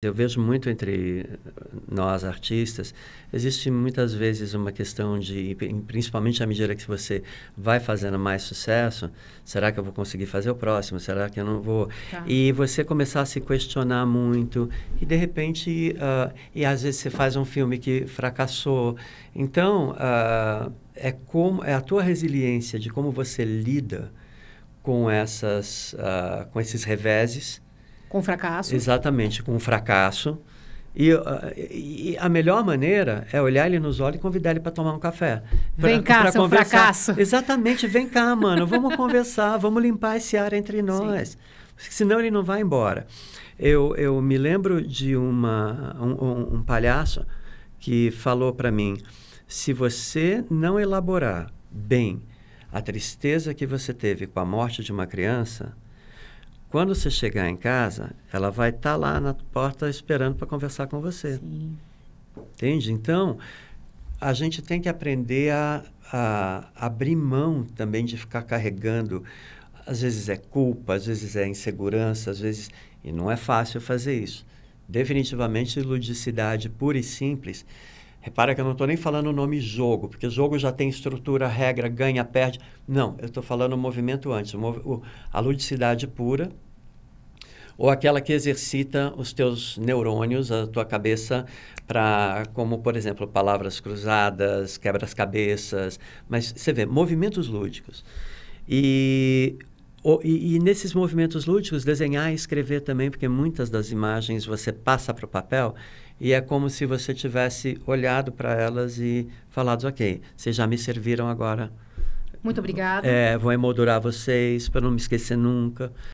Eu vejo muito entre eh, nós artistas, existe muitas vezes uma questão de, principalmente à medida que você vai fazendo mais sucesso, será que eu vou conseguir fazer o próximo? Será que eu não vou? Tá. E você começar a se questionar muito e de repente, uh, e às vezes você faz um filme que fracassou. Então, uh, é como é a tua resiliência de como você lida com essas, uh, com esses reveses com fracasso. Exatamente, com fracasso. E, ah, e, a melhor maneira é olhar ele nos olhos e convidar ele para tomar um café. Pra, vem cá, seu conversar. fracasso. Exatamente, vem cá, mano, vamos conversar, vamos limpar esse ar entre nós. Sim. Senão ele não vai embora. Eu, eu me lembro de uma, um, um palhaço que falou para mim: se você não elaborar bem a tristeza que você teve com a morte de uma criança, quando você chegar em casa, ela vai estar tá lá na porta esperando para conversar com você. Sim. Entende? Então, a gente tem que aprender a, a, abrir mão também de ficar carregando. Às vezes é culpa, às vezes é insegurança, às vezes. E não é fácil fazer isso. Definitivamente, ludicidade pura e simples Repara que eu não estou nem falando o nome jogo, porque jogo já tem estrutura, regra, ganha, perde. Não, eu estou falando o movimento antes, o, o, a ludicidade pura, ou aquela que exercita os teus neurônios, a tua cabeça, para como, por exemplo, palavras cruzadas, quebras-cabeças. Mas você vê, movimentos lúdicos. E, o, e, e, nesses movimentos lúdicos, desenhar e escrever também, porque muitas das imagens você passa para o papel e é como se você tivesse olhado para elas e falado, ok, vocês já me serviram agora. Muito obrigada. É, vou emoldurar vocês para não me esquecer nunca.